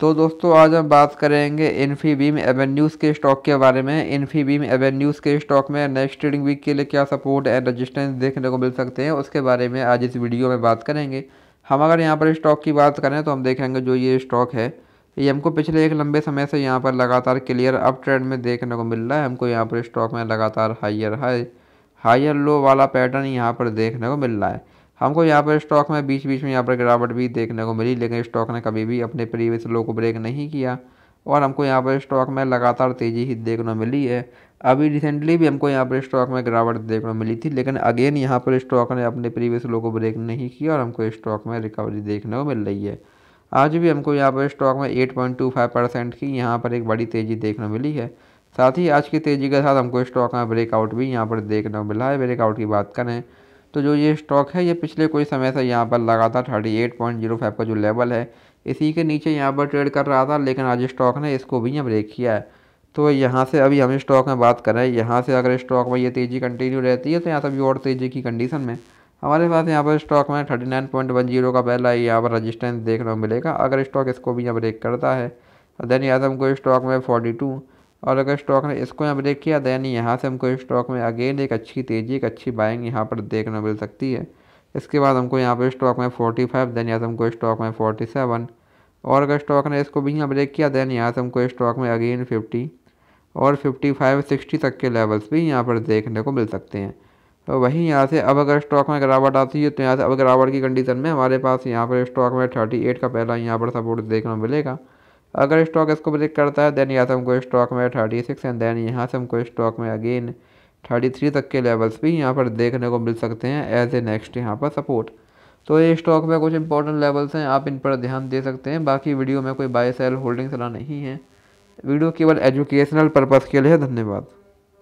तो दोस्तों आज हम बात करेंगे इन्फीबीम एवेन्यूज़ के स्टॉक के बारे में इन्फीबीम एवेन्यूज़ के स्टॉक में नेक्स्ट ट्रेडिंग वीक के लिए क्या सपोर्ट एंड रेजिस्टेंस देखने को मिल सकते हैं उसके बारे में आज इस वीडियो में बात करेंगे हम अगर यहाँ पर स्टॉक की बात करें तो हम देखेंगे जो ये स्टॉक है ये हमको पिछले एक लंबे समय से यहाँ पर लगातार क्लियर अप ट्रेंड में देखने को मिल रहा है हमको यहाँ पर स्टॉक में लगातार हाइयर हाई हायर लो वाला पैटर्न यहाँ पर देखने को मिल रहा है हमको यहाँ पर स्टॉक में बीच बीच में यहाँ पर गिरावट भी देखने को मिली लेकिन स्टॉक ने कभी भी अपने प्रीवियस लो को ब्रेक नहीं किया और हमको यहाँ पर स्टॉक में लगातार तेज़ी ही देखने मिली है अभी रिसेंटली भी हमको यहाँ पर स्टॉक में गिरावट देखने मिली थी लेकिन अगेन यहाँ पर स्टॉक ने अपने प्रीवियस लो को ब्रेक नहीं किया और हमको स्टॉक में रिकवरी देखने को मिल रही है आज भी हमको यहाँ पर स्टॉक में एट परसेंट की यहाँ पर एक बड़ी तेज़ी देखने मिली है साथ ही आज की तेज़ी के साथ हमको स्टॉक में ब्रेकआउट भी यहाँ पर देखने को मिला है ब्रेकआउट की बात करें तो जो ये स्टॉक है ये पिछले कोई समय से यहाँ पर लगातार thirty eight point zero five का जो लेवल है इसी के नीचे यहाँ पर ट्रेड कर रहा था लेकिन आज स्टॉक ने इसको भी यहाँ ब्रेक किया है तो यहाँ से अभी हम स्टॉक में बात करें यहाँ से अगर स्टॉक में ये तेज़ी कंटिन्यू रहती है तो यहाँ से अभी और तेज़ी की कंडीशन में हमारे पास यहाँ पर स्टॉक में thirty nine point one zero का पहला यहाँ पर रजिस्टेंस देखने को मिलेगा अगर स्टॉक इसको भी यहाँ ब्रेक करता है देन तो यहाँ से हमको स्टॉक में फोर्टी टू और अगर स्टॉक ने इसको यहाँ ब्रेक किया दैन यहाँ से हमको स्टॉक में अगेन एक अच्छी तेज़ी एक अच्छी बाइंग यहाँ पर देखने मिल सकती है इसके बाद हमको यहाँ पर स्टॉक में फोर्टी फाइव देन यहाँ से हमको स्टॉक में फोर्टी सेवन और अगर स्टॉक ने इसको भी यहाँ ब्रेक किया देन यहाँ से हमको स्टॉक में अगेन फिफ्टी और फिफ्टी फाइव सिक्सटी तक के लेवल्स भी यहाँ पर देखने को मिल सकते हैं तो वहीं यहाँ से अब अगर स्टॉक में गिरावट आती है तो यहाँ से अब गिरावट की कंडीशन में हमारे पास यहाँ पर स्टॉक में एट का पहला यहाँ पर सपोर्ट देखने को मिलेगा अगर स्टॉक इसको ब्रेक करता है देन तो यहाँ से हमको स्टॉक में थर्टी सिक्स एंड देन यहाँ से हमको स्टॉक में अगेन थर्टी थ्री तक के लेवल्स भी यहाँ पर देखने को मिल सकते हैं एज ए नेक्स्ट यहाँ पर सपोर्ट तो ये स्टॉक में कुछ इंपॉर्टेंट लेवल्स हैं आप इन पर ध्यान दे सकते हैं बाकी वीडियो में कोई बाय सेल होल्डिंग सलाह नहीं है वीडियो केवल एजुकेशनल पर्पज़ के लिए धन्यवाद